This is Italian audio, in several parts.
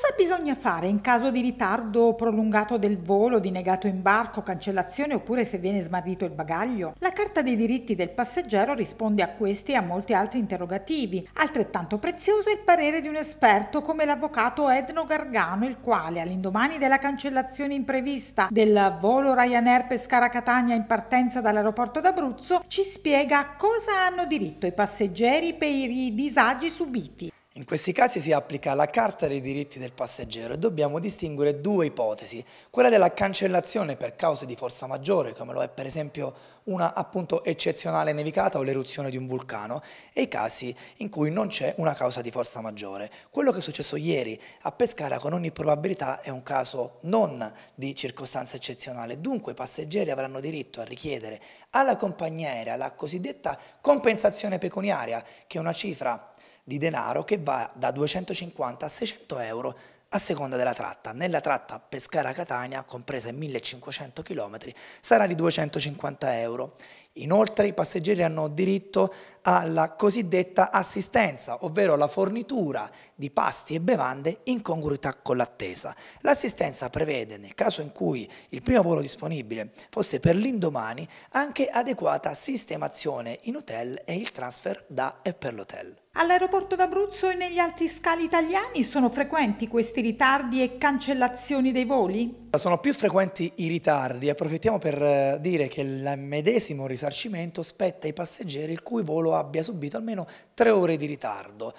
Cosa bisogna fare in caso di ritardo prolungato del volo, di negato imbarco, cancellazione oppure se viene smarrito il bagaglio? La Carta dei diritti del passeggero risponde a questi e a molti altri interrogativi. Altrettanto prezioso è il parere di un esperto come l'avvocato Edno Gargano, il quale all'indomani della cancellazione imprevista del volo Ryanair Pescara Catania in partenza dall'aeroporto d'Abruzzo ci spiega cosa hanno diritto i passeggeri per i disagi subiti. In questi casi si applica la Carta dei diritti del passeggero e dobbiamo distinguere due ipotesi, quella della cancellazione per cause di forza maggiore, come lo è per esempio una appunto eccezionale nevicata o l'eruzione di un vulcano, e i casi in cui non c'è una causa di forza maggiore. Quello che è successo ieri a Pescara con ogni probabilità è un caso non di circostanza eccezionale, dunque i passeggeri avranno diritto a richiedere alla compagnia aerea la cosiddetta compensazione pecuniaria, che è una cifra di denaro che va da 250 a 600 euro a seconda della tratta. Nella tratta Pescara-Catania, compresa in 1500 km, sarà di 250 euro. Inoltre i passeggeri hanno diritto alla cosiddetta assistenza, ovvero la fornitura di pasti e bevande in congruità con l'attesa. L'assistenza prevede, nel caso in cui il primo volo disponibile fosse per l'indomani, anche adeguata sistemazione in hotel e il transfer da e per l'hotel. All'aeroporto d'Abruzzo e negli altri scali italiani sono frequenti questi ritardi e cancellazioni dei voli? Sono più frequenti i ritardi, approfittiamo per eh, dire che il medesimo risarcimento spetta ai passeggeri il cui volo abbia subito almeno tre ore di ritardo.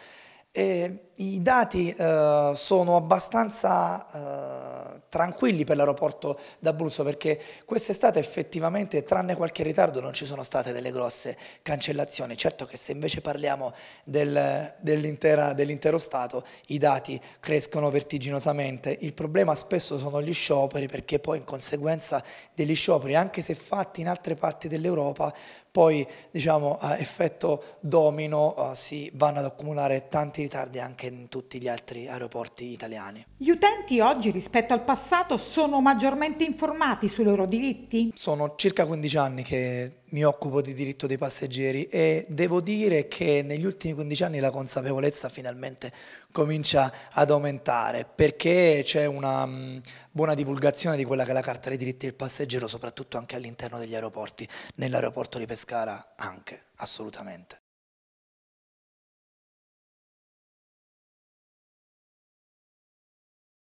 Eh, I dati eh, sono abbastanza eh, tranquilli per l'aeroporto d'Abruzzo perché quest'estate effettivamente tranne qualche ritardo non ci sono state delle grosse cancellazioni, certo che se invece parliamo del, dell'intero dell Stato i dati crescono vertiginosamente, il problema spesso sono gli scioperi perché poi in conseguenza degli scioperi anche se fatti in altre parti dell'Europa poi diciamo, a effetto domino eh, si vanno ad accumulare tanti ritardi anche in tutti gli altri aeroporti italiani. Gli utenti oggi rispetto al passato sono maggiormente informati sui loro diritti? Sono circa 15 anni che mi occupo di diritto dei passeggeri e devo dire che negli ultimi 15 anni la consapevolezza finalmente comincia ad aumentare perché c'è una mm, buona divulgazione di quella che è la carta dei diritti del passeggero soprattutto anche all'interno degli aeroporti, nell'aeroporto di Pescara anche, assolutamente.